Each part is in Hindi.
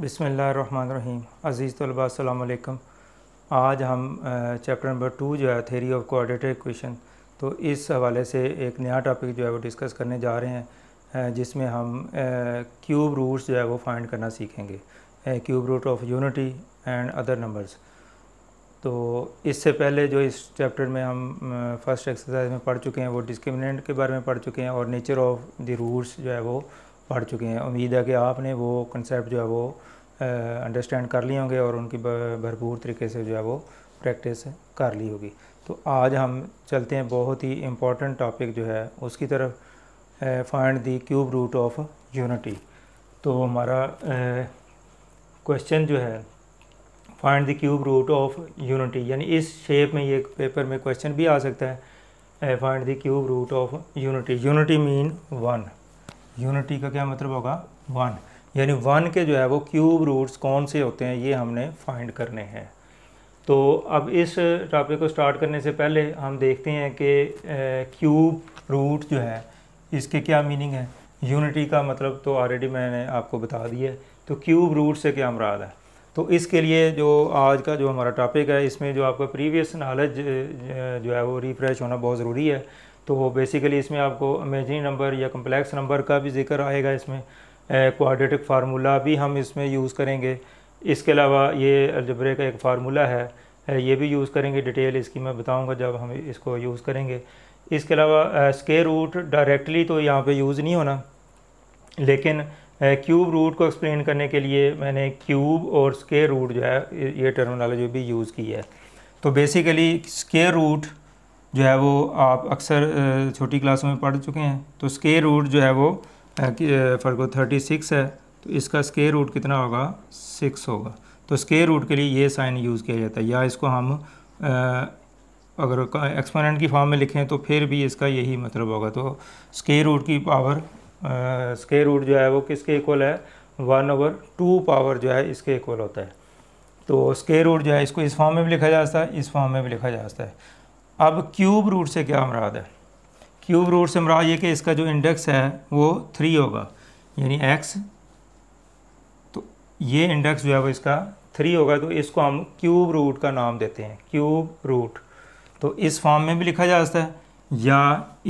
बिसमीम अज़ीज़ तलबा अलैक्म आज हम चैप्टर नंबर टू जो है थेरी ऑफ कोऑर्डिनेटर इक्वेशन तो इस हवाले से एक नया टॉपिक जो है वो डिस्कस करने जा रहे हैं जिसमें हम क्यूब रूट्स जो है वो फाइंड करना सीखेंगे cube root of unity and other numbers तो इससे पहले जो इस चैप्टर में हम फर्स्ट एक्सरसाइज में पढ़ चुके हैं वो डिस्क्रिमिनेंट के बारे में पढ़ चुके हैं और नेचर ऑफ़ द रूट्स जो है वो पढ़ चुके हैं उम्मीद है कि आपने वो कंसेप्ट जो है वो अंडरस्टैंड कर लिए होंगे और उनकी भरपूर तरीके से जो है वो प्रैक्टिस कर ली होगी तो आज हम चलते हैं बहुत ही इम्पॉर्टेंट टॉपिक जो है उसकी तरफ find the cube root of unity तो हमारा क्वेश्चन जो है find the cube root of unity यानी इस शेप में ये पेपर में क्वेश्चन भी आ सकता है find the cube root of unity unity mean one unity का क्या मतलब होगा वन यानी वन के जो है वो क्यूब रूट्स कौन से होते हैं ये हमने फाइंड करने हैं तो अब इस टॉपिक को स्टार्ट करने से पहले हम देखते हैं कि क्यूब रूट जो है इसके क्या मीनिंग है यूनिटी का मतलब तो ऑलरेडी मैंने आपको बता दिया है तो क्यूब रूट से क्या मुराद है तो इसके लिए जो आज का जो हमारा टॉपिक है इसमें जो आपका प्रीवियस नॉलेज जो है वो रिफ़्रेश होना बहुत ज़रूरी है तो बेसिकली इसमें आपको इमेजनी नंबर या कम्प्लेक्स नंबर का भी जिक्र आएगा इसमें क्वाड्रेटिक फार्मूला भी हम इसमें यूज़ करेंगे इसके अलावा ये अलजबरे का एक फार्मूला है ये भी यूज़ करेंगे डिटेल इसकी मैं बताऊंगा जब हम इसको यूज़ करेंगे इसके अलावा स्केयर रूट डायरेक्टली तो यहाँ पे यूज़ नहीं होना लेकिन क्यूब रूट को एक्सप्लेन करने के लिए मैंने क्यूब और स्केयर रूट जो है ये टर्मिनोलॉजी भी यूज़ की है तो बेसिकली स्केयर रूट जो है वो आप अक्सर छोटी क्लासों में पढ़ चुके हैं तो स्केयर रूट जो है वो फर्को थर्टी सिक्स है तो इसका स्केयर रूट कितना होगा सिक्स होगा तो स्केयर रूट के लिए ये साइन यूज़ किया जाता है या इसको हम आ, अगर एक्सपोनेंट की फॉर्म में लिखें तो फिर भी इसका यही मतलब होगा तो स्केयर रूट की पावर स्केयर रूट जो है वो किसके इक्वल है वन ओवर टू पावर जो है इसके इक्वल होता है तो स्केयर रूट जो है इसको इस फॉर्म में भी लिखा जाता है इस फॉर्म में भी लिखा जाता है अब क्यूब रूट से क्या मराद है क्यूब रूट से मरा ये कि इसका जो इंडेक्स है वो थ्री होगा यानी एक्स तो ये इंडेक्स जो है वो इसका थ्री होगा तो इसको हम क्यूब रूट का नाम देते हैं क्यूब रूट तो इस फॉर्म में भी लिखा जा सकता है या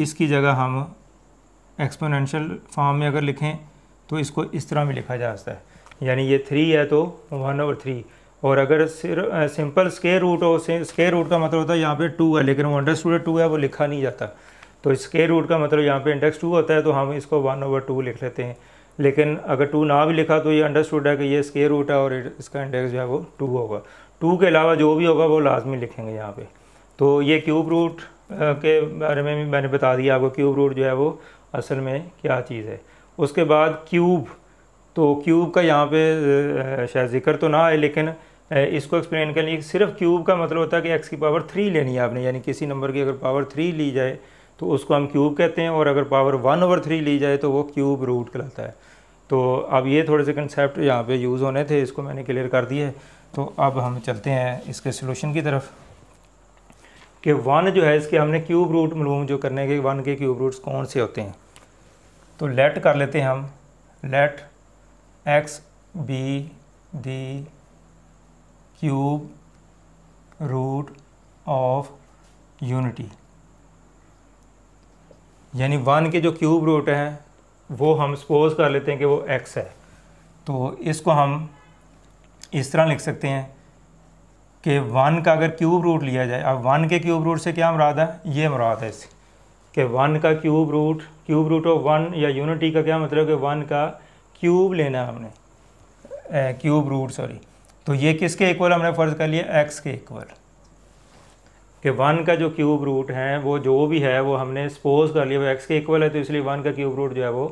इसकी जगह हम एक्सपोनेंशियल फॉर्म में अगर लिखें तो इसको इस तरह भी लिखा जा सकता है यानी ये थ्री है तो वन ओवर थ्री और अगर सिर्फ सिंपल स्केयर रूट हो स्केयर रूट का मतलब होता है यहाँ पे टू है लेकिन वो अंडर स्टूडेंट टू है वो लिखा नहीं जाता तो इसके रूट का मतलब यहाँ पे इंडेक्स टू होता है तो हम इसको वन ओवर टू लिख लेते हैं लेकिन अगर टू ना भी लिखा तो ये अंडरस्टूड है कि ये स्के रूट है और इसका इंडेक्स जो है वो टू होगा टू के अलावा जो भी होगा वो लाजमी लिखेंगे यहाँ पर तो ये क्यूब रूट के बारे में भी मैंने बता दिया आपको क्यूब रूट जो है वो असल में क्या चीज़ है उसके बाद क्यूब तो क्यूब का यहाँ पे शायद जिक्र तो ना है लेकिन इसको एक्सप्लेन करने सिर्फ क्यूब का मतलब होता है कि एक्स की पावर थ्री लेनी है आपने यानी किसी नंबर की अगर पावर थ्री ली जाए तो उसको हम क्यूब कहते हैं और अगर पावर वन ओवर थ्री ली जाए तो वो क्यूब रूट कहलाता है तो अब ये थोड़े से कंसेप्ट यहाँ पे यूज़ होने थे इसको मैंने क्लियर कर दिया है तो अब हम चलते हैं इसके सोल्यूशन की तरफ कि वन जो है इसके हमने क्यूब रूट मलूम जो करने के वन के क्यूब रूट्स कौन से होते हैं तो लेट कर लेते हैं हम let x be the cube root of unity यानी वन के जो क्यूब रूट हैं वो हम सपोज कर लेते हैं कि वो एक्स है तो इसको हम इस तरह लिख सकते हैं कि वन का अगर क्यूब रूट लिया जाए अब वन के क्यूब रूट से क्या मुराद है ये मुराद है इससे कि वन का cube root cube root of one या यूनिटी का क्या मतलब कि वन का क्यूब लेना है हमने क्यूब रूट सॉरी तो ये किसके इक्वल हमने फ़र्ज़ कर लिया एक्स के इक्वल कि वन का जो क्यूब रूट है वो जो भी है वो हमने सपोज कर लिया वो एक्स के इक्वल है तो इसलिए वन का क्यूब रूट जो है वो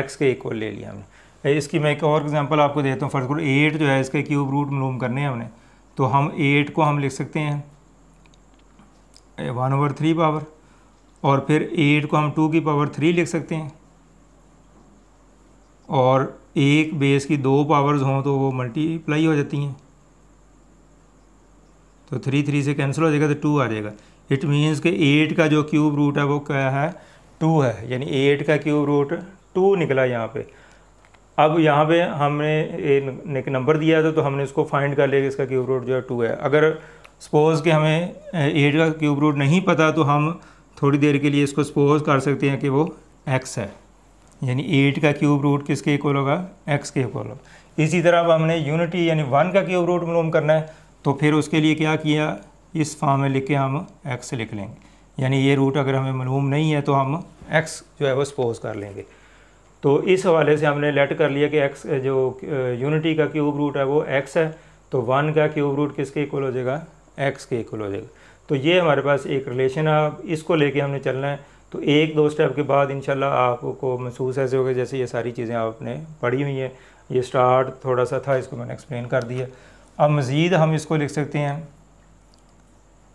एक्स के इक्वल ले लिया हमने इसकी मैं एक और एग्जांपल आपको देता हूँ फर्स्ट एट जो है इसके क्यूब रूट मलूम करने हैं हमने तो हम एट को हम लिख सकते हैं वन ओवर थ्री पावर और फिर एट को हम टू की पावर थ्री लिख सकते हैं और एक बेस की दो पावर्स हों तो वो मल्टीप्लाई हो जाती हैं तो थ्री थ्री से कैंसिल हो जाएगा तो टू आ जाएगा इट मीन्स कि एट का जो क्यूब रूट है वो क्या है टू है यानी एट का क्यूब रूट टू निकला यहाँ पे अब यहाँ पे हमने एक नंबर दिया था तो हमने इसको फाइंड कर लिया इसका क्यूब रूट जो है टू है अगर सपोज़ कि हमें एट का क्यूब रूट नहीं पता तो हम थोड़ी देर के लिए इसको सपोज कर सकते हैं कि वो एक्स है यानी एट का क्यूब रूट किसके इक्वल होगा एक्स के इक्वल होगा इसी तरह अब हमने यूनिटी यानी वन का क्यूब रूट मालूम करना है तो फिर उसके लिए क्या किया इस फॉर्म में लिख के हम एक्स लिख लेंगे यानी ये रूट अगर हमें मालूम नहीं है तो हम एक्स जो है वो सपोज कर लेंगे तो इस हवाले से हमने लेट कर लिया कि एक्स जो यूनिटी का क्यूब रूट है वो एक्स है तो वन का क्यूब रूट किसके इक्वल हो जाएगा एक्स के इक्वल हो जाएगा तो ये हमारे पास एक रिलेशन है इसको लेके हमने चलना है तो एक दो स्टेप के बाद इंशाल्लाह आपको महसूस ऐसे होगा जैसे ये सारी चीज़ें आपने पढ़ी हुई हैं ये स्टार्ट थोड़ा सा था इसको मैंने एक्सप्लेन कर दिया अब मज़ीद हम इसको लिख सकते हैं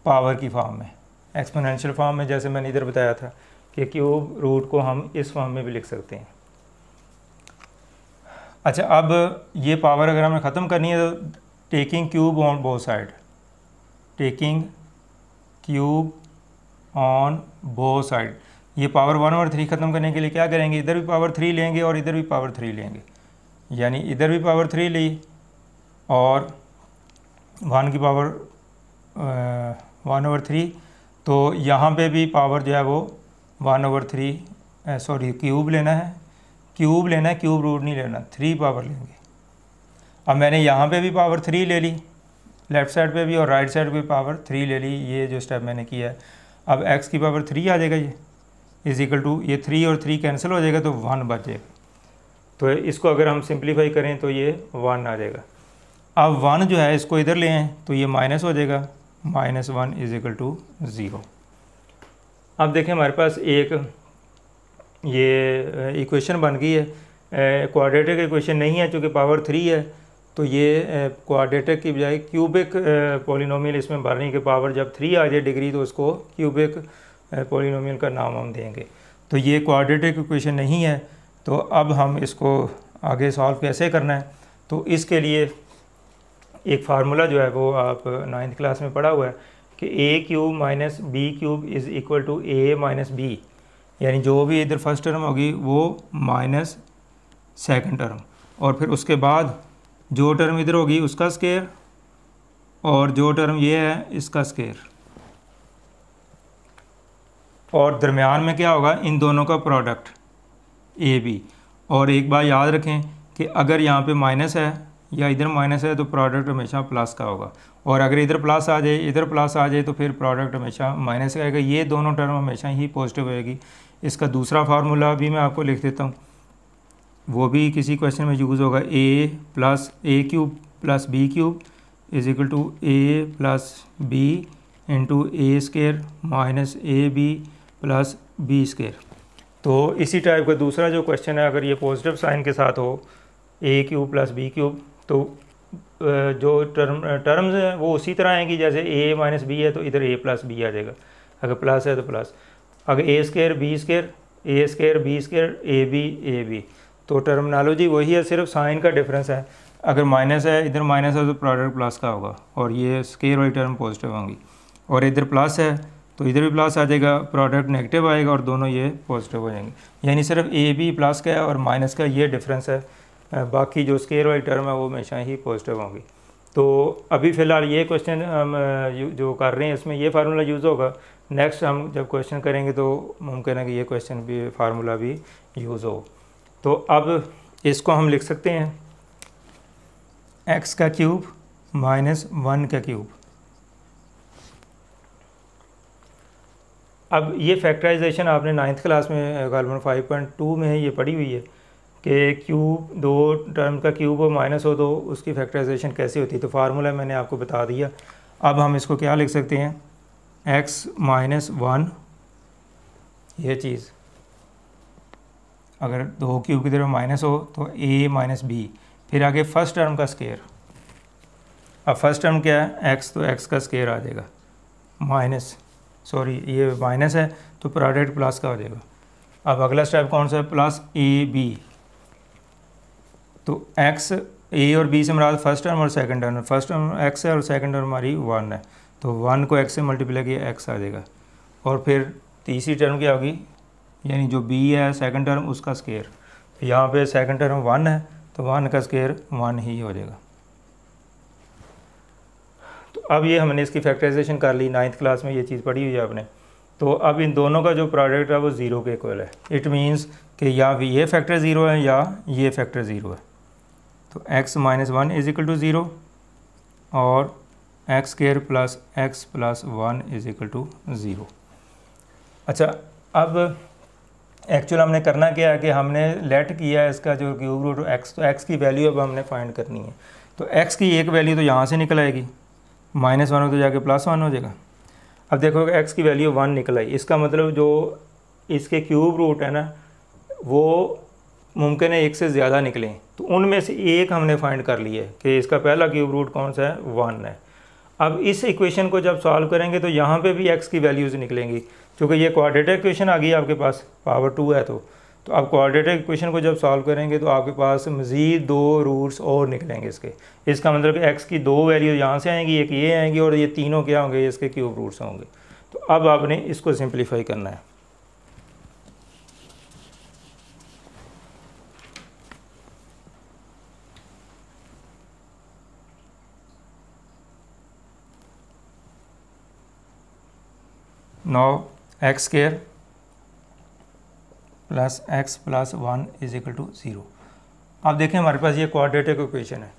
पावर की फार्म में एक्सपोनेंशियल फार्म में जैसे मैंने इधर बताया था कि क्यूब रूट को हम इस फॉर्म में भी लिख सकते हैं अच्छा अब ये पावर अगर हमें ख़त्म करनी है तो taking cube on both side taking cube on both side ये पावर वन और थ्री ख़त्म करने के लिए क्या करेंगे इधर भी पावर थ्री लेंगे और इधर भी पावर थ्री लेंगे यानी इधर भी पावर थ्री ली और वन की पावर वन ओवर थ्री तो यहाँ पे भी पावर जो है वो one over three sorry cube लेना है क्यूब लेना है क्यूब रूट नहीं लेना थ्री पावर लेंगे अब मैंने यहाँ पे भी पावर थ्री ले ली लेफ़्ट साइड पे भी और राइट साइड पे भी पावर थ्री ले ली ये जो स्टेप मैंने किया है अब एक्स की पावर थ्री आ जाएगा ये इज इक्वल टू ये थ्री और थ्री कैंसिल हो जाएगा तो वन बच जाएगा तो इसको अगर हम सिंप्लीफाई करें तो ये वन आ जाएगा अब वन जो है इसको इधर ले आए तो ये माइनस हो जाएगा minus one is equal to zero अब देखें हमारे पास एक ये इक्वेशन बन गई है क्वाड्रेटिक इक्वेशन नहीं है चूँकि पावर थ्री है तो ये क्वाड्रेटिक की बजाय क्यूबिक पोलिनोमियल इसमें भरने के पावर जब थ्री आ जाए डिग्री तो उसको क्यूबिक पोलिनोमियल का नाम हम देंगे तो ये क्वाड्रेटिक इक्वेशन नहीं है तो अब हम इसको आगे सॉल्व कैसे करना है तो इसके लिए एक फार्मूला जो है वो आप नाइन्थ क्लास में पढ़ा हुआ है कि a cube minus b cube is equal to a minus b यानी जो भी इधर फर्स्ट टर्म होगी वो माइनस सेकंड टर्म और फिर उसके बाद जो टर्म इधर होगी उसका स्केयर और जो टर्म ये है इसका स्केयर और दरमियान में क्या होगा इन दोनों का प्रोडक्ट ए बी और एक बार याद रखें कि अगर यहाँ पे माइनस है या इधर माइनस है तो प्रोडक्ट हमेशा प्लस का होगा और अगर इधर प्लस आ जाए इधर प्लस आ जाए तो फिर प्रोडक्ट हमेशा माइनस का आएगा ये दोनों टर्म हमेशा ही पॉजिटिव होएगी इसका दूसरा फार्मूला भी मैं आपको लिख देता हूँ वो भी किसी क्वेश्चन में यूज़ होगा a plus a cube plus b cube is equal to a plus b into a square minus a b plus b square तो इसी टाइप का दूसरा जो क्वेश्चन है अगर ये पॉजिटिव साइन के साथ हो a cube plus b cube तो जो टर्म टर्म्स हैं वो उसी तरह आएंगी जैसे ए माइनस बी है तो इधर ए प्लस बी आ जाएगा अगर प्लस है तो प्लस अगर a square b square a square b square a b a b तो टर्मिनोलॉजी वही है सिर्फ साइन का डिफरेंस है अगर माइनस है इधर माइनस है तो प्रोडक्ट प्लस का होगा और ये स्केयर वाली टर्म पॉजिटिव होंगी और इधर प्लस है तो इधर भी प्लस आ जाएगा प्रोडक्ट नेगेटिव आएगा और दोनों ये पॉजिटिव हो जाएंगे यानी सिर्फ ए बी प्लस का है और माइनस का ये डिफरेंस है बाकी जो स्केयर वाली टर्म है वो हमेशा ही पॉजिटिव होंगी तो अभी फ़िलहाल ये क्वेश्चन हम जो कर रहे हैं इसमें ये फार्मूला यूज़ होगा नेक्स्ट हम जब क्वेश्चन करेंगे तो मुमकिन है कि ये क्वेश्चन भी फार्मूला भी यूज़ हो तो अब इसको हम लिख सकते हैं एक्स का क्यूब माइनस वन का क्यूब अब ये फैक्टराइजेशन आपने नाइन्थ क्लास में गलमन फाइव पॉइंट टू में ये पढ़ी हुई है कि क्यूब दो टर्म का क्यूब और माइनस हो तो उसकी फैक्टराइजेशन कैसे होती है तो फार्मूला मैंने आपको बता दिया अब हम इसको क्या लिख सकते हैं एक्स माइनस वन यह चीज़ अगर दो क्यूब की तरफ माइनस हो तो ए माइनस बी फिर आगे फर्स्ट टर्म का स्केयर अब फर्स्ट टर्म क्या है एक्स तो एक्स का स्केयर आ जाएगा माइनस सॉरी ये माइनस है तो प्रोडक्ट प्लस का हो जाएगा अब अगला स्टेप कौन सा है प्लस ए बी तो एक्स ए और बी से हमारा फर्स्ट टर्म और second term first term x है और सेकंड टर्म हमारी वन है तो वन को एक्स से मल्टीप्लाई किया एक्स आ जाएगा और फिर तीसरी टर्म क्या होगी यानी जो बी है सेकंड टर्म उसका स्केयर तो यहाँ पे सेकंड टर्म वन है तो वन का स्केयर वन ही हो जाएगा तो अब ये हमने इसकी फैक्ट्राइजेशन कर ली नाइन्थ क्लास में ये चीज़ पढ़ी हुई है आपने तो अब इन दोनों का जो प्रोडक्ट है वो ज़ीरो के इक्वल है इट मीन्स कि या ये फैक्टर ज़ीरो है या ये फैक्टर ज़ीरो है तो x minus one is equal to zero और x square plus x plus one is equal to zero अच्छा अब एक्चुअल हमने करना क्या है कि हमने लेट किया है इसका जो क्यूब रूट एक्स तो एक्स की वैल्यू अब हमने फाइंड करनी है तो एक्स की एक वैल्यू तो यहाँ से निकल आएगी माइनस वन हो तो जाके प्लस वन हो जाएगा अब देखो एक्स की वैल्यू वन निकल आई इसका मतलब जो इसके क्यूब रूट है ना वो मुमकिन है एक से ज़्यादा निकलें तो उनमें से एक हमने फाइंड कर लिया है कि इसका पहला क्यूब रूट कौन सा है वन है अब इस इक्वेशन को जब सॉल्व करेंगे तो यहाँ पे भी एक्स की वैल्यूज़ निकलेंगी क्योंकि ये क्वाड्रेटिक इक्वेशन आ गई आपके पास पावर टू है तो तो आप क्वाड्रेटिक इक्वेशन को जब सॉल्व करेंगे तो आपके पास मज़ीद दो रूट्स और निकलेंगे इसके इसका मतलब कि एक्स की दो वैल्यू यहाँ से आएंगी एक ये आएंगी और ये तीनों क्या होंगे इसके क्यूब रूट्स होंगे तो अब आपने इसको सिंप्लीफाई करना है now x square plus x plus one is equal to zero आप देखें हमारे पास ये क्वाड्रेटिक इक्वेशन है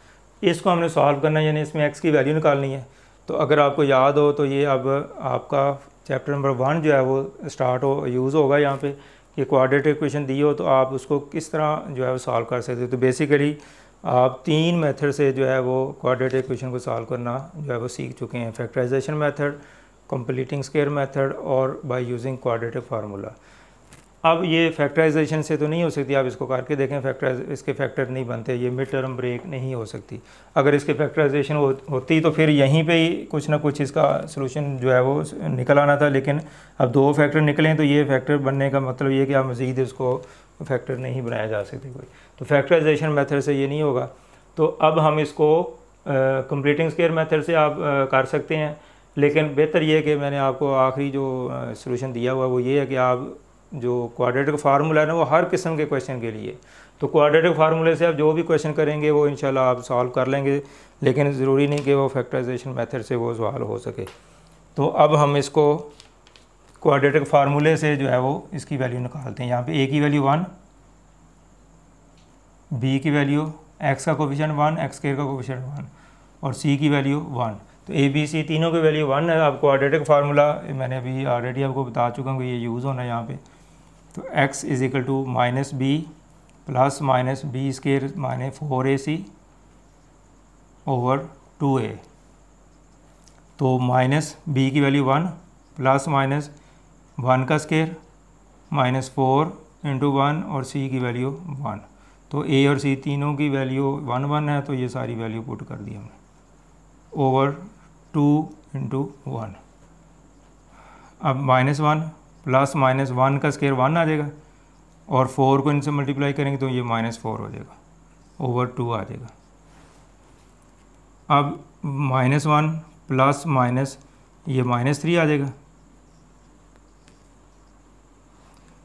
इसको हमने सॉल्व करना है यानी इसमें एक्स की वैल्यू निकालनी है तो अगर आपको याद हो तो ये अब आपका चैप्टर नंबर वन जो है वो स्टार्ट हो यूज़ होगा यहाँ पे कि क्वाड्रेटिक इक्वेशन दी हो तो आप उसको किस तरह जो है वो सॉल्व कर सकते हो तो बेसिकली आप तीन मेथड से जो है वो क्वाड्रेटिक इक्वेशन को सॉल्व करना जो है वो सीख चुके हैं factorisation method completing square method और बाय यूजिंग quadratic फार्मूला अब ये फैक्टराइजेशन से तो नहीं हो सकती आप इसको करके देखें फैक्टराइज इसके फैक्टर नहीं बनते ये मिड टर्म ब्रेक नहीं हो सकती अगर इसके फैक्टराइजेशन हो, होती तो फिर यहीं पे ही कुछ ना कुछ इसका सलूशन जो है वो निकल आना था लेकिन अब दो फैक्टर निकलें तो ये फैक्टर बनने का मतलब ये कि आप मज़ीद इसको फैक्टर नहीं बनाया जा सकते कोई तो फैक्टराइजेशन मैथड से ये नहीं होगा तो अब हम इसको कंप्लीटिंग स्केयर मैथड से आप आ, कर सकते हैं लेकिन बेहतर ये है कि मैंने आपको आखिरी जो सोल्यूशन दिया हुआ वो ये है कि आप जो क्वाड्रेटिक फार्मूला है ना वो हर किस्म के क्वेश्चन के लिए तो क्वाड्रेटिक फार्मूले से आप जो भी क्वेश्चन करेंगे वो इंशाल्लाह आप सॉल्व कर लेंगे लेकिन ज़रूरी नहीं कि वो फैक्टराइजेशन मेथड से वो सवाल हो सके तो अब हम इसको क्वाड्रेटिक फार्मूले से जो है वो इसकी वैल्यू निकालते हैं यहाँ पे ए की वैल्यू वन बी की वैल्यू एक्स का कोफिशन वन एक्स केयर का कोफिशन वन और सी की वैल्यू वन तो ए बी सी तीनों की वैल्यू वन है आपको ऑडिटिक फार्मूला मैंने अभी ऑलरेडी आपको बता चुका हूँ कि ये यूज़ होना है यहाँ पे तो x is equal to minus B plus minus B square minus four a c over two ए तो माइनस बी की value one plus minus one का square minus four into one और सी की वैल्यू वन तो ए और सी तीनों की वैल्यू वन वन है तो ये सारी वैल्यू पुट कर दी हमने ओवर टू इंटू वन अब minus one plus minus one का स्केयर वन आ जाएगा और फोर को इनसे मल्टीप्लाई करेंगे तो ये माइनस फोर हो जाएगा ओवर टू आ जाएगा अब माइनस वन प्लस माइनस ये माइनस थ्री आ जाएगा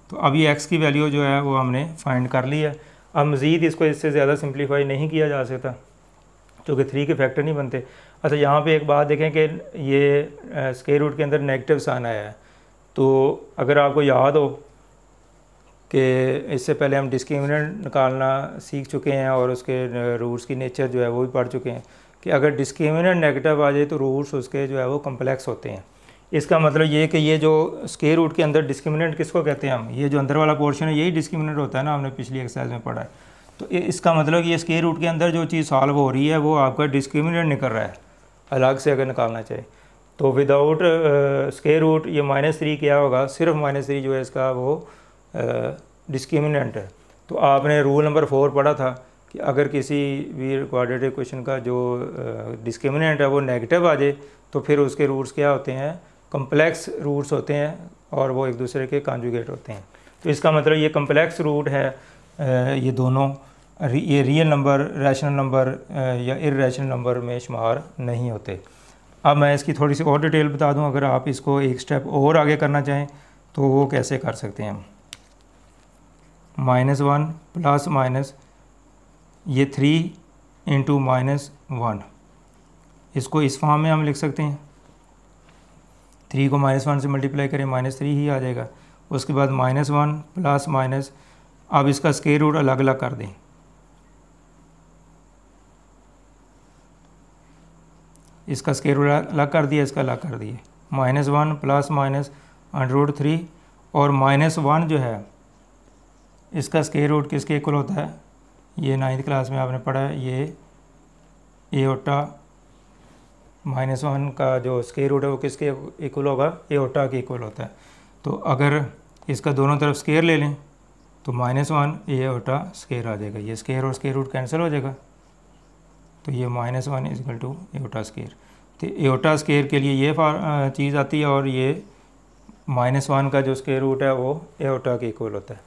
तो अभी एक्स की वैल्यू जो है वो हमने फाइंड कर ली है अब मज़ीद इसको इससे ज़्यादा सिंप्लीफाई नहीं किया जा सकता जो कि थ्री के फैक्टर नहीं बनते अच्छा यहाँ पे एक बात देखें कि ये स्केयर रूट के अंदर नेगेटिव साइन आया है तो अगर आपको याद हो कि इससे पहले हम डिस्क्रिमिनेंट निकालना सीख चुके हैं और उसके रूट्स की नेचर जो है वो भी पढ़ चुके हैं कि अगर डिस्क्रिमिनेंट नेगेटिव आ जाए तो रूट्स उसके जो है वो कम्प्लेक्स होते हैं इसका मतलब ये कि ये जो स्केयर रूट के अंदर डिस्क्रिमिनेंट किसको कहते हैं हम ये जो अंदर वाला पोर्शन है यही डिस्क्रिमिनेंट होता है ना हमने पिछली एक्सरसाइज में पढ़ा है तो इसका मतलब कि स्केयर रूट के अंदर जो चीज़ सॉल्व हो रही है वो आपका डिस्क्रिमिनेट निकल रहा है अलग से अगर निकालना चाहिए तो विदाउट स्केयर रूट ये माइनस थ्री क्या होगा सिर्फ माइनस थ्री जो है इसका वो डिस्क्रिमिनेंट uh, है तो आपने रूल नंबर फोर पढ़ा था कि अगर किसी भी क्वाड्रेटिक क्वेश्चन का जो डिस्क्रिमिनेंट uh, है वो नेगेटिव आ जाए तो फिर उसके रूट्स क्या होते हैं कम्प्लेक्स रूट्स होते हैं और वो एक दूसरे के कॉन्जुगेट होते हैं तो इसका मतलब ये कम्प्लेक्स रूट है ये दोनों ये रियल नंबर रैशनल नंबर या रैशनल नंबर में शुमार नहीं होते अब मैं इसकी थोड़ी सी और डिटेल बता दूं अगर आप इसको एक स्टेप और आगे करना चाहें तो वो कैसे कर सकते हैं हम माइनस वन प्लस माइनस ये थ्री इंटू माइनस वन इसको इस फॉर्म में हम लिख सकते हैं थ्री को माइनस वन से मल्टीप्लाई करें माइनस थ्री ही आ जाएगा उसके बाद माइनस वन प्लस माइनस अब इसका स्केयर रूट अलग अलग कर दें इसका स्केयर रूट अलग कर दिया इसका अलग कर दिए minus one plus minus under root three और माइनस वन जो है इसका स्केयर रूट किसके इक्वल होता है ये नाइन्थ क्लास में आपने पढ़ा है ये एटा माइनस वन का जो स्केयर रूट है वो किसके इक्वल होगा एटा के इक्वल होता है तो अगर इसका दोनों तरफ स्केयर ले लें तो माइनस वन ये ओटा स्केयर आ जाएगा ये स्केयर और स्केयर रूट कैंसिल हो जाएगा तो ये minus one is equal to iota square तो एटा स्केयर के लिए ये चीज़ आती है और ये माइनस वन का जो स्केयर रूट है वो एटा के इक्वल होता है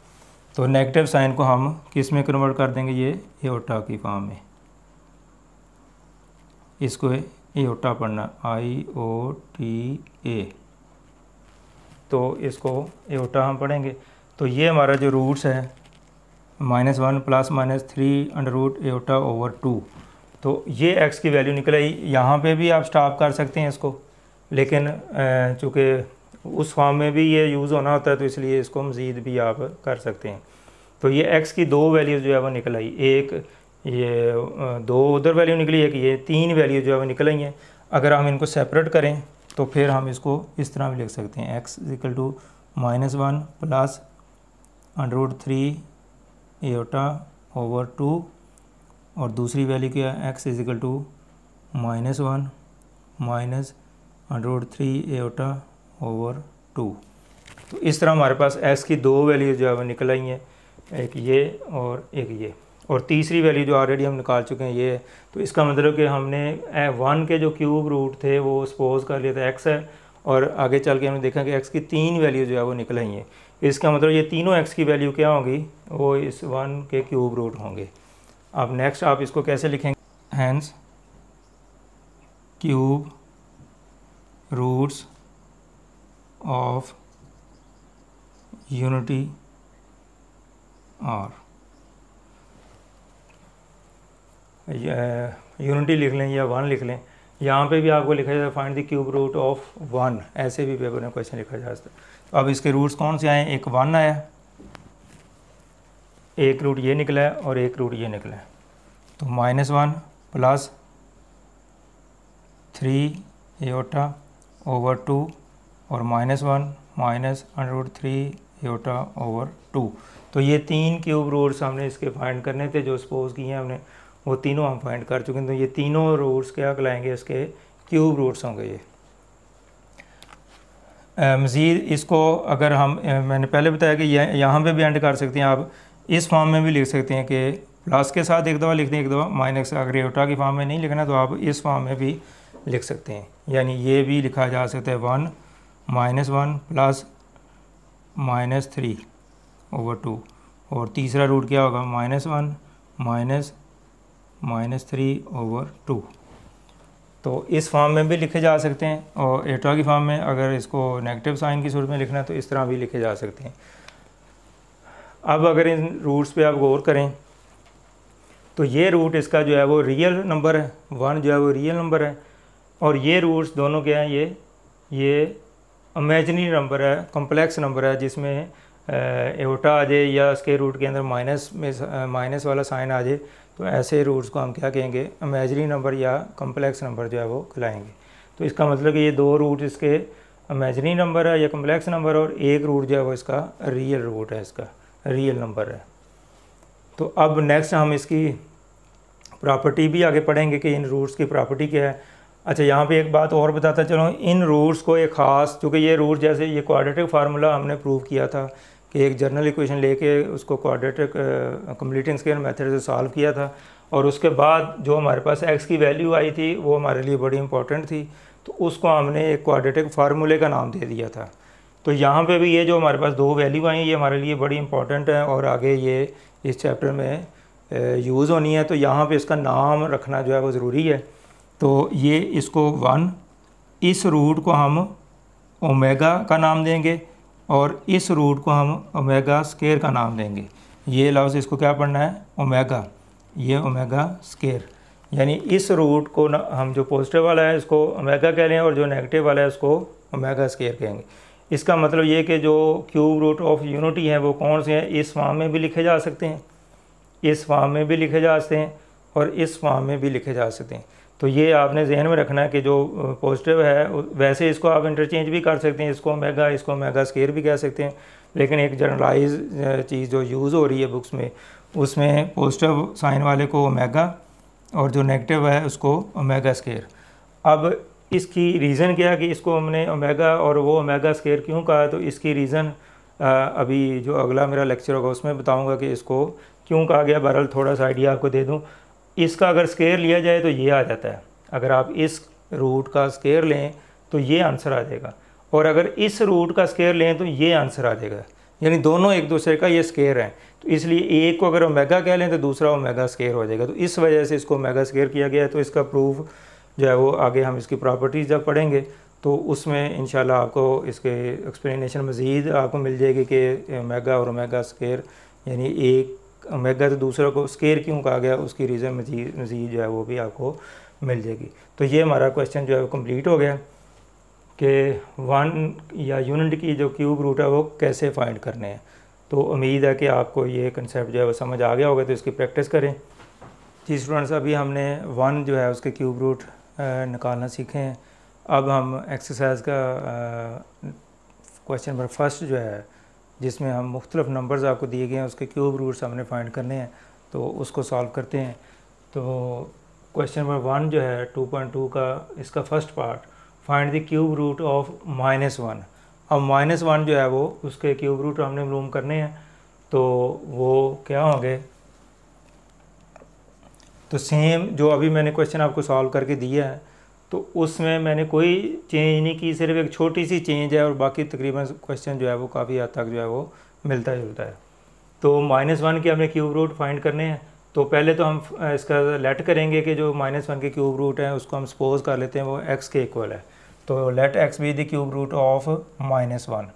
तो नेगेटिव साइन को हम किस में कन्वर्ट कर देंगे ये एटा की फॉर्म में इसको एटा पढ़ना आई ओ टी ए तो इसको एटा हम पढ़ेंगे तो ये हमारा जो रूट्स है minus one plus minus three under root iota over two तो ये एक्स की वैल्यू निकल आई यहाँ पे भी आप स्टॉप कर सकते हैं इसको लेकिन चूँकि उस फॉर्म में भी ये यूज़ होना होता है तो इसलिए इसको मज़ीद भी आप कर सकते हैं तो ये एक्स की दो वैल्यू जो है वो निकल आई एक ये दो उधर वैल्यू निकली एक ये तीन वैल्यू जो है वो निकल आई हैं अगर हम इनको सेपरेट करें तो फिर हम इसको इस तरह भी लिख सकते हैं x equal to minus one plus under root three iota over two और दूसरी वैल्यू क्या है x is equal to minus one minus under root three iota over two तो इस तरह हमारे पास एक्स की दो वैल्यू जो है वो निकल आई हैं एक ये और एक ये और तीसरी वैल्यू जो ऑलरेडी हम निकाल चुके हैं ये है तो इसका मतलब कि हमने वन के जो क्यूब रूट थे वो सपोज कर लिए थे एक्स है और आगे चल के हमने देखा कि एक्स की तीन वैल्यू जो है वो निकल आई हैं इसका मतलब ये तीनों एक्स की वैल्यू क्या होगी वो इस वन के क्यूब रूट होंगे अब नेक्स्ट आप इसको कैसे लिखेंगे hence cube roots of unity और यूनिटी लिख लें या वन लिख लें यहाँ पे भी आपको लिखा जाता है find the cube root of one ऐसे भी पेपर में क्वेश्चन लिखा जा सकता है अब इसके रूट्स कौन से आए एक वन आया एक रूट ये निकला है और एक रूट ये निकला है तो minus one plus three iota over two और minus one minus under root three iota over two तो ये तीन क्यूब रूट्स हमने इसके फाइंड करने थे जो सपोज किए हैं हमने वो तीनों हम फाइंड कर चुके हैं तो ये तीनों रूट्स क्या कहलाएंगे इसके क्यूब रूट्स होंगे ये मज़ीद इसको अगर हम मैंने पहले बताया कि यहाँ पर भी एंड कर सकते हैं आप इस फॉर्म में भी लिख सकते हैं कि प्लस के साथ एक दफ़ा लिख दें एक दफ़ा माइनस अगर एटा के फॉर्म में नहीं लिखना तो आप इस फॉर्म में भी लिख सकते हैं यानी ये भी लिखा जा सकता है one minus one plus minus three over two और तीसरा रूट क्या होगा minus one minus minus three over two तो इस फॉर्म में भी लिखे जा सकते हैं और एट्रा की फॉर्म में अगर इसको नेगेटिव साइन की सूरत में लिखना है तो इस तरह भी लिखे जा सकते हैं अब अगर इन रूट्स पे आप गौर करें तो ये रूट इसका जो है वो रियल नंबर है वन जो है वो रियल नंबर है और ये रूट्स दोनों क्या हैं ये ये अमेजनी नंबर है कॉम्प्लेक्स नंबर है जिसमें एवटा आ जाए या उसके रूट के अंदर माइनस में माइनस वाला साइन आ जाए तो ऐसे रूट्स को हम क्या कहेंगे इमेजरी नंबर या कम्प्लेक्स नंबर जो है वो खिलाएंगे तो इसका मतलब कि ये दो रूट इसके इमेजरी नंबर है या कम्प्लेक्स नंबर और एक रूट जो है वो इसका रियल रूट है इसका रियल नंबर है तो अब नेक्स्ट हम इसकी प्रॉपर्टी भी आगे पढ़ेंगे कि इन रूट्स की प्रॉपर्टी क्या है अच्छा यहाँ पे एक बात और बताता चलो इन रूट्स को एक ख़ास चूँकि ये रूट जैसे ये क्वाड्रेटिक फार्मूला हमने प्रूव किया था कि एक जर्नल इक्वेशन लेके उसको क्वाड्रेटिक कम्प्लीटिंग स्केयर मेथड से सॉल्व किया था और उसके बाद जो हमारे पास एक्स की वैल्यू आई थी वो हमारे लिए बड़ी इंपॉर्टेंट थी तो उसको हमने एक क्वाड्रेटिक फार्मूले का नाम दे दिया था तो यहाँ पे भी ये जो हमारे पास दो वैल्यू आई ये हमारे लिए बड़ी इंपॉर्टेंट है और आगे ये इस चैप्टर में यूज़ होनी है तो यहाँ पर इसका नाम रखना जो है वो ज़रूरी है तो ये इसको वन इस रूट को हम ओमेगा का नाम देंगे और इस रूट को हम ओमेगा स्केयर का नाम देंगे ये लफ्ज़ इसको क्या पढ़ना है ओमेगा ये ओमेगा स्केयर यानी इस रूट को न, हम जो पॉजिटिव वाला है इसको ओमेगा कह लें और जो नेगेटिव वाला है उसको ओमेगा स्केयर कहेंगे इसका मतलब ये कि जो क्यूब रूट ऑफ यूनिटी है वो कौन से हैं इस फॉर्म में भी लिखे जा सकते हैं इस फॉर्म में भी लिखे जा सकते हैं और इस फॉर्म में भी लिखे जा सकते हैं तो ये आपने जहन में रखना है कि जो पॉजिटिव है वैसे इसको आप इंटरचेंज भी कर सकते हैं इसको मेगा इसको मेगा स्केयर भी कह सकते हैं लेकिन एक जनरलाइज चीज़ जो यूज़ हो रही है बुक्स में उसमें पॉजिटिव साइन वाले को ओमेगा और जो नेगेटिव है उसको ओमेगा स्केयर अब इसकी रीज़न क्या कि इसको हमने ओमेगा और वो ओमेगा स्केयर क्यों कहा तो इसकी रीज़न अभी जो अगला मेरा लेक्चर होगा उसमें बताऊंगा कि इसको क्यों कहा गया बहरहाल थोड़ा सा आइडिया आपको दे दूँ इसका अगर स्केयर लिया जाए तो ये आ जाता है अगर आप इस रूट का स्केयर लें तो ये आंसर आ जाएगा और अगर इस रूट का स्केयर लें तो ये आंसर आ जाएगा यानी दोनों एक दूसरे का ये स्केयर है तो इसलिए एक को अगर ओमेगा कह लें तो दूसरा ओमेगा स्केयर हो जाएगा तो इस वजह से इसको ओमेगा स्केयर किया गया है तो इसका प्रूफ जो है वो आगे हम इसकी प्रॉपर्टीज़ जब पढ़ेंगे तो उसमें इन आपको इसके एक्सप्लेनेशन मज़ीद आपको मिल जाएगी कि ओमेगा और ओमेगा स्केयर यानी एक मेगा तो दूसरा को स्केयर क्यों कहा गया उसकी रीज़न मजीद मजीद जो है वो भी आपको मिल जाएगी तो ये हमारा क्वेश्चन जो है वो कम्प्लीट हो गया कि वन या यूनिट की जो क्यूब रूट है वो कैसे फाइंड करने हैं तो उम्मीद है कि आपको ये कंसेप्ट जो है वो समझ आ गया होगा तो इसकी प्रैक्टिस करें जी स्टूडेंट्स अभी हमने वन जो है उसके क्यूब रूट निकालना सीखे हैं अब हम एक्सरसाइज का क्वेश्चन नंबर फर्स्ट जो है जिसमें हम मुख्तलिफ नंबर्स आपको दिए गए हैं उसके क्यूब रूट्स हमने फाइंड करने हैं तो उसको सॉल्व करते हैं तो क्वेश्चन नंबर वन जो है टू पॉइंट टू का इसका first part find the cube root of minus one अब माइनस वन जो है वो उसके क्यूब रूट हमने मलूम करने हैं तो वो क्या होंगे तो सेम जो अभी मैंने क्वेश्चन आपको सॉल्व करके दिया है तो उसमें मैंने कोई चेंज नहीं की सिर्फ एक छोटी सी चेंज है और बाकी तकरीबन क्वेश्चन जो है वो काफ़ी हद तक जो है वो मिलता जुलता है तो माइनस वन के हमने क्यूब रूट फाइंड करने हैं तो पहले तो हम इसका लेट करेंगे कि जो माइनस वन के क्यूब रूट हैं उसको हम सपोज कर लेते हैं वो एक्स के इक्वल है तो let x be the cube root of minus one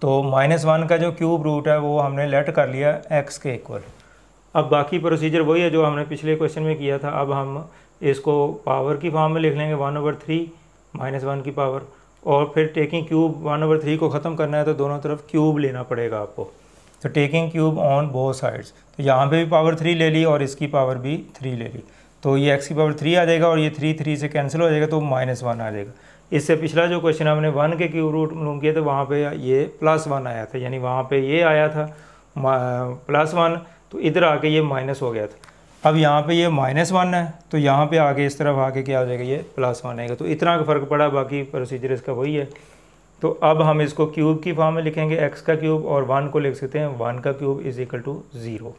तो माइनस वन का जो क्यूब रूट है वो हमने लेट कर लिया एक्स के इक्वल अब बाकी प्रोसीजर वही है जो हमने पिछले क्वेश्चन में किया था अब हम इसको पावर की फॉर्म में लिख लेंगे one over three minus one की पावर और फिर taking cube one over three को ख़त्म करना है तो दोनों तरफ क्यूब लेना पड़ेगा आपको तो taking cube on both sides तो यहाँ पे भी पावर थ्री ले ली और इसकी पावर भी थ्री ले ली तो ये एक्स की पावर थ्री आ जाएगा और ये थ्री थ्री से कैंसिल हो जाएगा तो माइनस वन आ जाएगा इससे पिछला जो क्वेश्चन हमने वन के क्यूब रूट मालूम किया तो वहाँ पर ये प्लस वन आया था यानी वहाँ पर ये आया था प्लस वन तो इधर आके ये माइनस हो गया था अब यहाँ पे ये माइनस वन है तो यहाँ पे आके इस तरफ आके क्या हो जाएगा ये प्लस वन आएगा तो इतना का फ़र्क पड़ा बाकी प्रोसीजर इसका वही है तो अब हम इसको क्यूब की फॉर्म में लिखेंगे एक्स का क्यूब और वन को लिख सकते हैं वन का cube is equal to zero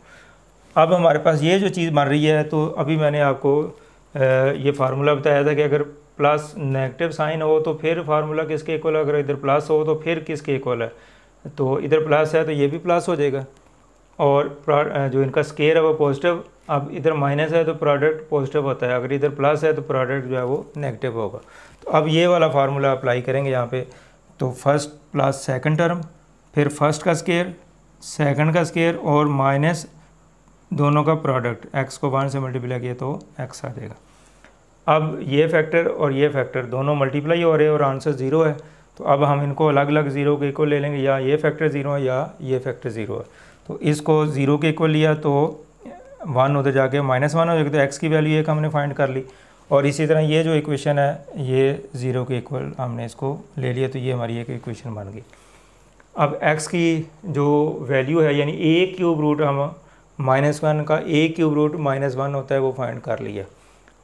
अब हमारे पास ये जो चीज़ बन रही है तो अभी मैंने आपको ये फार्मूला बताया था कि अगर प्लस नेगेटिव साइन हो तो फिर फार्मूला किसके इक्वल है अगर इधर प्लस हो तो फिर किसके इक्वल है तो इधर प्लस है तो ये भी प्लस हो जाएगा और जो इनका स्केयर है वो पॉजिटिव अब इधर माइनस है तो प्रोडक्ट पॉजिटिव होता है अगर इधर प्लस है तो प्रोडक्ट जो है वो नेगेटिव होगा तो अब ये वाला फार्मूला अप्लाई करेंगे यहाँ पे तो फर्स्ट प्लस सेकंड टर्म फिर फर्स्ट का स्केयर सेकंड का स्केयर और माइनस दोनों का प्रोडक्ट एक्स को वन से मल्टीप्लाई किया तो एक्स आ जाएगा अब ये फैक्टर और ये फैक्टर दोनों मल्टीप्लाई हो रहे हैं और आंसर ज़ीरो है तो अब हम इनको अलग अलग ज़ीरो के इक्वल ले लेंगे या ये फैक्टर ज़ीरो है या ये फैक्टर ज़ीरो है तो इसको ज़ीरो के इक्वल लिया तो वन उधर जाके माइनस वन हो जाएगी तो एक्स की वैल्यू एक हमने फाइंड कर ली और इसी तरह ये जो इक्वेशन है ये ज़ीरो के इक्वल हमने इसको ले लिया तो ये हमारी एक इक्वेशन बन गई अब एक्स की जो वैल्यू है यानी ए क्यूब रूट हम माइनस वन का a cube root minus one होता है वो फाइंड कर लिया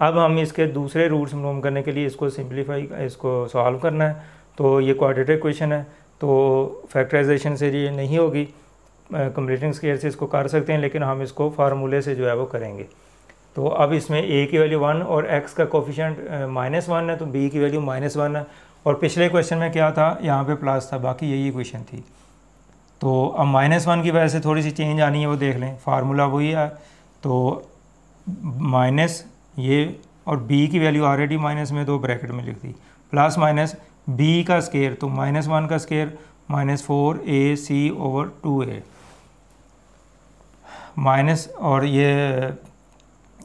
अब हम इसके दूसरे रूट्स मालूम करने के लिए इसको सिंप्लीफाई इसको सॉल्व करना है तो ये क्वाड्रेटिक इक्वेशन है तो फैक्टराइजेशन से ये नहीं होगी कंप्लीटिंग स्केयर से इसको कर सकते हैं लेकिन हम इसको फार्मूले से जो है वो करेंगे तो अब इसमें ए की वैल्यू वन और एक्स का कोफिशेंट माइनस वन है तो बी की वैल्यू माइनस वन है और पिछले क्वेश्चन में क्या था यहाँ पे प्लस था बाकी यही क्वेश्चन थी तो अब माइनस वन की वजह से थोड़ी सी चेंज आनी है वो देख लें फार्मूला वही है तो माइनस ये और बी की वैल्यू ऑलरेडी माइनस में दो ब्रैकेट में लिख दी प्लस माइनस बी का स्केयर तो माइनस वन का square minus four a c over two a minus और ये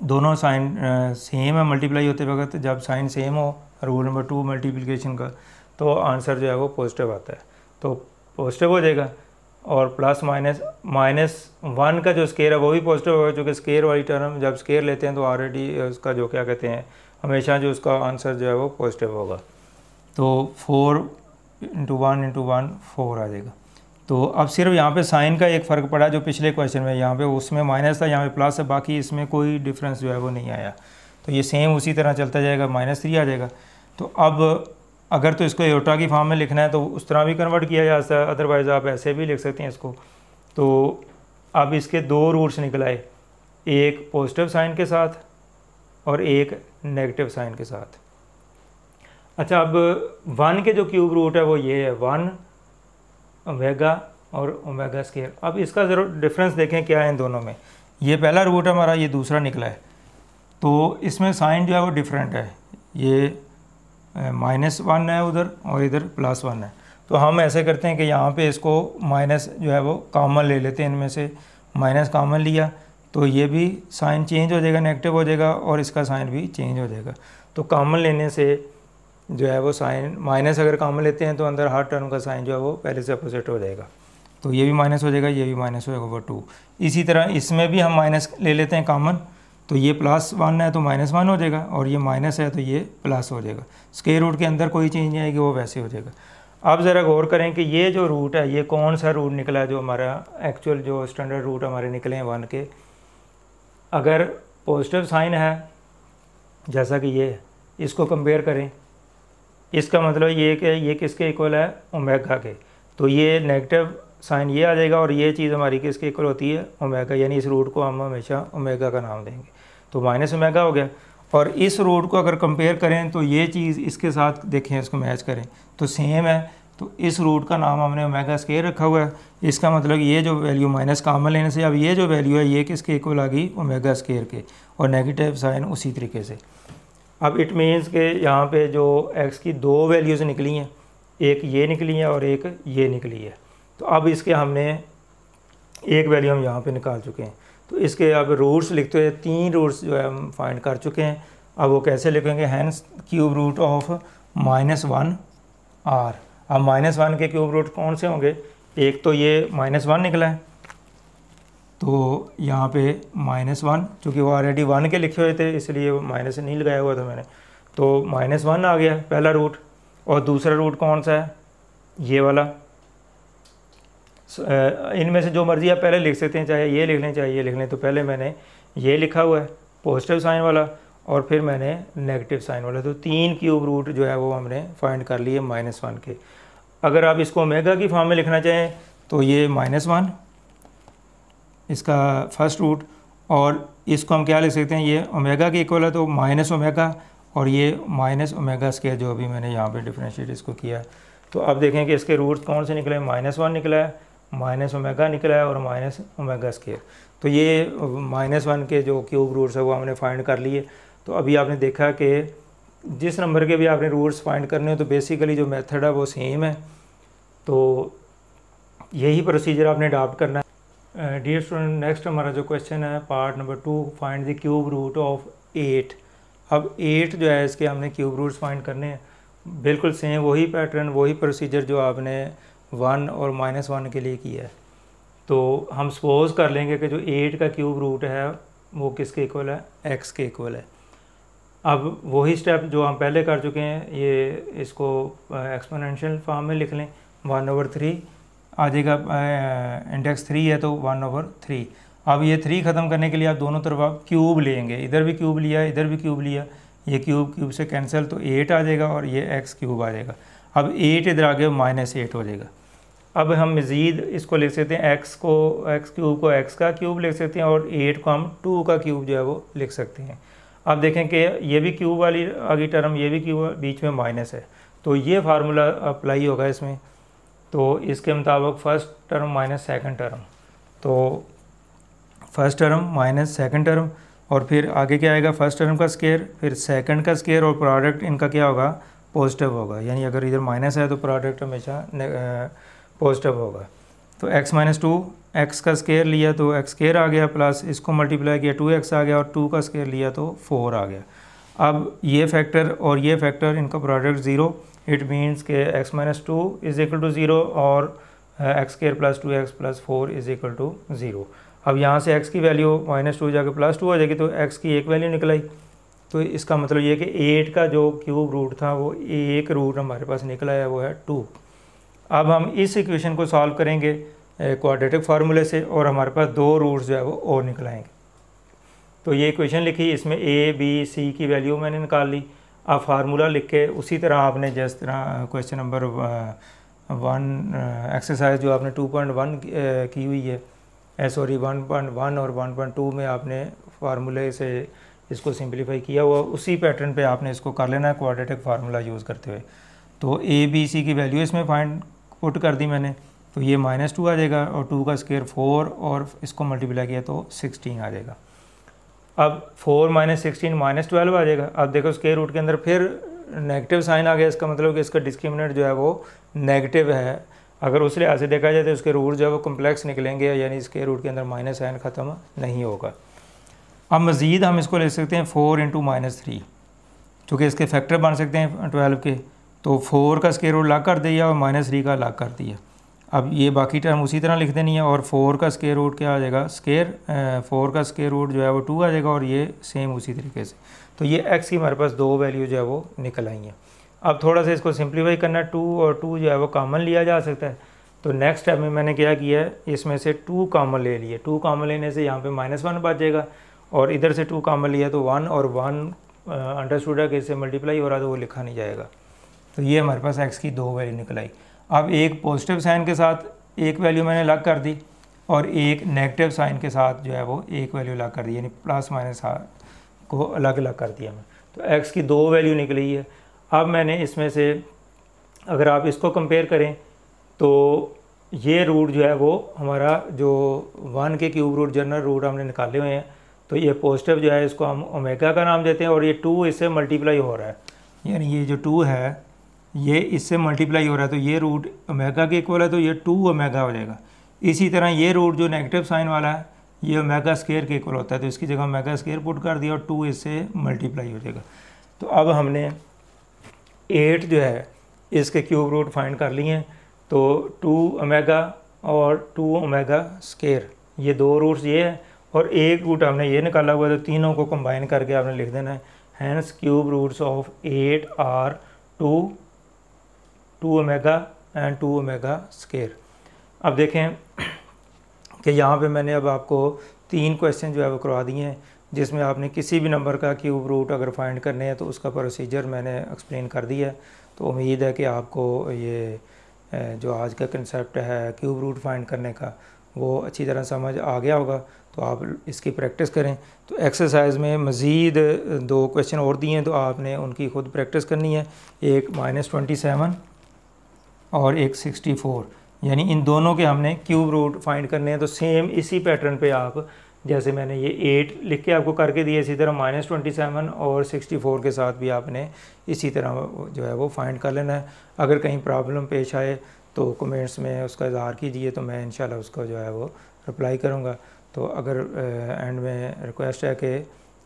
दोनों साइन सेम है मल्टीप्लाई होते वक्त जब साइन सेम हो रूल नंबर टू मल्टीप्लिकेशन का तो आंसर जो है वो पॉजिटिव आता है तो पॉजिटिव हो जाएगा और प्लस माइनस माइनस वन का जो स्केयर है वो भी पॉजिटिव होगा क्योंकि स्केयर वाली टर्म जब स्केयर लेते हैं तो ऑलरेडी उसका जो क्या कहते हैं हमेशा जो उसका आंसर जो है वो पॉजिटिव होगा तो four into one into one four आ जाएगा तो अब सिर्फ यहाँ पे साइन का एक फ़र्क पड़ा जो पिछले क्वेश्चन में यहाँ पे उसमें माइनस था यहाँ पे प्लस है बाकी इसमें कोई डिफरेंस जो है वो नहीं आया तो ये सेम उसी तरह चलता जाएगा माइनस थ्री आ जाएगा तो अब अगर तो इसको एयोटा की फॉर्म में लिखना है तो उस तरह भी कन्वर्ट किया जा सकता है अदरवाइज़ आप ऐसे भी लिख सकते हैं इसको तो अब इसके दो रूट्स निकल आए एक पॉजिटिव साइन के साथ और एक नेगेटिव साइन के साथ अच्छा अब वन के जो क्यूब रूट है वो ये है वन ओमेगा और ओमेगा स्केयर अब इसका ज़रूर डिफरेंस देखें क्या है इन दोनों में ये पहला रूट है हमारा ये दूसरा निकला है तो इसमें साइन जो है वो डिफरेंट है ये माइनस वन है उधर और इधर प्लस वन है तो हम ऐसे करते हैं कि यहाँ पे इसको माइनस जो है वो कामन ले लेते हैं इनमें से माइनस कामन लिया तो ये भी साइन चेंज हो जाएगा नेगेटिव हो जाएगा और इसका साइन भी चेंज हो जाएगा तो कामन लेने से जो है वो साइन माइनस अगर कॉमन लेते हैं तो अंदर हर टर्म का साइन जो है वो पहले से अपोजिट हो जाएगा तो ये भी माइनस हो जाएगा ये भी माइनस हो जाएगा वो टू इसी तरह इसमें भी हम माइनस ले लेते हैं कॉमन तो ये प्लस वन है तो माइनस वन हो जाएगा और ये माइनस है तो ये प्लस हो जाएगा स्केयर रूट के अंदर कोई चेंज नहीं आएगी वो वैसे हो जाएगा अब ज़रा गौर करें कि ये जो रूट है ये कौन सा रूट निकला जो हमारा एक्चुअल जो स्टैंडर्ड रूट हमारे निकले हैं वन के अगर पॉजिटिव साइन है जैसा कि ये इसको कंपेयर करें इसका मतलब ये कि ये किसके इक्वल है ओमेगा के तो ये नेगेटिव साइन ये आ जाएगा और ये चीज़ हमारी किसके इक्वल होती है ओमेगा यानी इस रूट को हम हमेशा ओमेगा का नाम देंगे तो माइनस ओमेगा हो गया और इस रूट को अगर कंपेयर करें तो ये चीज़ इसके साथ देखें इसको मैच करें तो सेम है तो इस रूट का नाम हमने ओमेगा स्केयर रखा हुआ है इसका मतलब ये जो वैल्यू माइनस कामन लेने से अब ये जो वैल्यू है ये किसके इक्वल आ गई ओमेगा स्केयर के और नेगेटिव साइन उसी तरीके से अब इट मीन्स के यहाँ पे जो एक्स की दो वैल्यूज़ निकली हैं एक ये निकली है और एक ये निकली है तो अब इसके हमने एक वैल्यू हम यहाँ पे निकाल चुके हैं तो इसके अब रूट्स लिखते हुए तीन रूट्स जो है हम फाइंड कर चुके हैं अब वो कैसे लिखेंगे hence cube root of minus one are अब माइनस वन के क्यूब रूट कौन से होंगे एक तो ये माइनस वन निकला है तो यहाँ पे माइनस वन चूँकि वो ऑलरेडी वन के लिखे हुए थे इसलिए माइनस नहीं लगाया हुआ था मैंने तो माइनस वन आ गया पहला रूट और दूसरा रूट कौन सा है ये वाला इनमें से जो मर्ज़ी आप पहले लिख सकते हैं चाहे ये लिख लें चाहे ये लिख लें तो पहले मैंने ये लिखा हुआ है पॉजिटिव साइन वाला और फिर मैंने नेगेटिव साइन वाला तो तीन क्यूब रूट जो है वो हमने फाइंड कर लिए माइनस वन के अगर आप इसको ओमेगा की फॉर्म में लिखना चाहें तो ये माइनस वन इसका फर्स्ट रूट और इसको हम क्या लिख सकते हैं ये ओमेगा के इक्वल है तो माइनस ओमेगा और ये माइनस ओमेगा स्केयर जो अभी मैंने यहाँ पे डिफ्रेंशिएट इसको किया तो अब देखें कि इसके रूट्स कौन से निकले माइनस वन निकला है माइनस ओमेगा निकला है और माइनस ओमेगा स्केयर तो ये माइनस वन के जो क्यूब रूट्स है वो हमने फाइंड कर लिए तो अभी आपने देखा कि जिस नंबर के भी आपने रूट्स फाइंड करने हो तो बेसिकली जो मेथड है वो सेम है तो यही प्रोसीजर आपने अडाप्ट करना है डियर स्टूडेंट नेक्स्ट हमारा जो क्वेश्चन है part number two find the cube root of eight अब एट जो है इसके हमने क्यूब रूट्स फाइंड करने हैं बिल्कुल सेम वही पैटर्न वही प्रोसीजर जो आपने वन और माइनस वन के लिए किया है तो हम सपोज कर लेंगे कि जो एट का क्यूब रूट है वो किसके इक्वल है एक्स के इक्वल है अब वही स्टेप जो हम पहले कर चुके हैं ये इसको एक्सपोनेंशियल uh, फॉर्म में लिख लें वन ओवर थ्री आ जाएगा इंडेक्स थ्री है तो वन ओवर थ्री अब ये थ्री ख़त्म करने के लिए आप दोनों तरफ आप क्यूब लेंगे इधर भी क्यूब लिया इधर भी क्यूब लिया ये क्यूब क्यूब से कैंसिल तो एट आ जाएगा और ये एक्स क्यूब आ जाएगा अब एट इधर आ गया माइनस एट हो जाएगा अब हम मज़ीद इसको लिख सकते हैं एक्स को एक्स क्यूब को एक्स का क्यूब लिख सकते हैं और एट को हम टू का क्यूब जो है वो लिख सकते हैं अब देखें कि ये भी क्यूब वाली आगे टर्म ये भी क्यूब बीच में माइनस है तो ये फार्मूला अप्लाई होगा इसमें तो इसके मुताबिक first term minus second term तो first term minus second term और फिर आगे क्या आएगा फर्स्ट टर्म का स्केयर फिर सेकंड का स्केयर और प्रोडक्ट इनका क्या होगा पॉजिटिव होगा यानी अगर इधर माइनस है तो प्रोडक्ट हमेशा पॉजिटिव होगा तो x माइनस टू एक्स का स्केयर लिया तो एक्स स्केयर आ गया प्लस इसको मल्टीप्लाई किया टू एक्स आ गया और टू का स्केयर लिया तो फोर आ गया अब ये फैक्टर और ये फैक्टर इनका प्रोडक्ट ज़ीरो इट मीन्स के x minus two is equal to zero और x square plus two x plus four is equal to zero अब यहाँ से एक्स की वैल्यू माइनस टू जाकर प्लस टू आ जाएगी तो एक्स की एक वैल्यू निकल आई तो इसका मतलब ये कि एट का जो क्यूब रूट था वो एक रूट हमारे पास निकला है वो है टू अब हम इस इक्वेशन को सॉल्व करेंगे क्वाड्रेटिक uh, फार्मूले से और हमारे पास दो रूट्स जो है वो और निकलाएंगे तो ये इक्वेशन लिखी इसमें ए बी सी की वैल्यू मैंने निकाल ली आप फार्मूला लिख के उसी तरह आपने जिस तरह क्वेश्चन नंबर वन एक्सरसाइज जो आपने टू पॉइंट वन की हुई है सॉरी वन पॉइंट वन और वन पॉइंट टू में आपने फार्मूले से इसको सिंपलीफाई किया हुआ उसी पैटर्न पे आपने इसको कर लेना है क्वाड्रेटिक फार्मूला यूज़ करते हुए तो ए बी सी की वैल्यू इसमें फाइंड पुट कर दी मैंने तो ये माइनस टू आ जाएगा और टू का स्केयर फोर और इसको मल्टीप्लाई किया तो सिक्सटीन आ जाएगा अब four minus sixteen minus twelve आ जाएगा अब देखो स्केयर रूट के अंदर फिर नेगेटिव साइन आ गया इसका मतलब कि इसका डिस्क्रिमिनेट जो है वो नेगेटिव है अगर उस लिहाज से देखा जाए तो उसके रूट जो है वो कम्प्लेक्स निकलेंगे यानी इसके रूट के अंदर माइनस साइन ख़त्म नहीं होगा अब मज़ीद हम इसको ले सकते हैं फ़ोर इंटू माइनस थ्री चूँकि इसके फैक्टर बन सकते हैं ट्वेल्व के तो फोर का स्केयर रूट अलग कर दिया और माइनस थ्री का अलग कर दिया अब ये बाकी टर्म उसी तरह लिख देनी है और फोर का स्केयर रूट क्या आ जाएगा स्केयर फोर का स्केयर रूट जो है वो टू आ जाएगा और ये सेम उसी तरीके से तो ये एक्स की हमारे पास दो वैल्यू जो है वो निकल आई हैं अब थोड़ा सा इसको सिंप्लीफाई करना टू और टू जो है वो कॉमन लिया जा सकता है तो नेक्स्ट टाइम में मैंने क्या किया है इसमें से टू कॉमन ले लिए टू कॉमन लेने से यहाँ पे माइनस वन बच जाएगा और इधर से टू कॉमन लिया तो वन और वन अंडरस्टूड है कि इससे मल्टीप्लाई हो रहा तो वो लिखा नहीं जाएगा तो ये हमारे पास एक्स की दो वैल्यू निकल आई अब एक पॉजिटिव साइन के साथ एक वैल्यू मैंने अलग कर दी और एक नेगेटिव साइन के साथ जो है वो एक वैल्यू अलग कर दी यानी प्लस माइनस हाँ को अलग अलग कर दिया मैं तो एक्स की दो वैल्यू निकली है अब मैंने इसमें से अगर आप इसको कंपेयर करें तो ये रूट जो है वो हमारा जो वन के क्यूब रूट जनरल रूट हमने निकाले हुए हैं तो ये पॉजिटिव जो है इसको हम ओमेगा का नाम देते हैं और ये टू इससे मल्टीप्लाई हो रहा है यानी ये जो टू है ये इससे मल्टीप्लाई हो रहा है तो ये रूट ओमेगा के इक्वल है तो ये टू ओमेगा हो जाएगा इसी तरह ये रूट जो नेगेटिव साइन वाला है ये ओमेगा स्केयर के इक्वल होता है तो इसकी जगह ओमेगा स्केयर पुट कर दिया और टू इससे मल्टीप्लाई हो जाएगा तो अब हमने एट जो है इसके क्यूब रूट फाइंड कर लिए हैं तो टू ओमेगा और टू ओमेगा स्केयर ये दो रूट्स ये है और एक रूट हमने ये निकाला हुआ है तो तीनों को कंबाइन करके आपने लिख देना है hence cube roots of eight are two two omega and two omega square अब देखें कि यहाँ पे मैंने अब आपको तीन क्वेश्चन जो है वो करवा दिए हैं जिसमें आपने किसी भी नंबर का क्यूब रूट अगर फाइंड करने हैं तो उसका प्रोसीजर मैंने एक्सप्लेन कर दिया है तो उम्मीद है कि आपको ये जो आज का कंसेप्ट है क्यूब रूट फाइंड करने का वो अच्छी तरह समझ आ गया होगा तो आप इसकी प्रैक्टिस करें तो एक्सरसाइज में मज़ीद दो क्वेश्चन और दिए हैं तो आपने उनकी खुद प्रैक्टिस करनी है एक माइनस ट्वेंटी सेवन और एक 64 यानी इन दोनों के हमने क्यूब रूट फाइंड करने हैं तो सेम इसी पैटर्न पे आप जैसे मैंने ये एट लिख के आपको करके दिए इसी तरह माइनस ट्वेंटी सेवन और सिक्सटी फोर के साथ भी आपने इसी तरह जो है वो फाइंड कर लेना है अगर कहीं प्रॉब्लम पेश आए तो कमेंट्स में उसका इजहार कीजिए तो मैं इन उसको जो है वो रिप्लाई करूँगा तो अगर एंड में रिक्वेस्ट है कि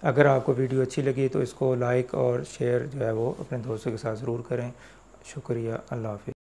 अगर आपको वीडियो अच्छी लगी तो इसको लाइक और शेयर जो है वो अपने दोस्तों के साथ ज़रूर करें शुक्रिया अल्लाह हाफि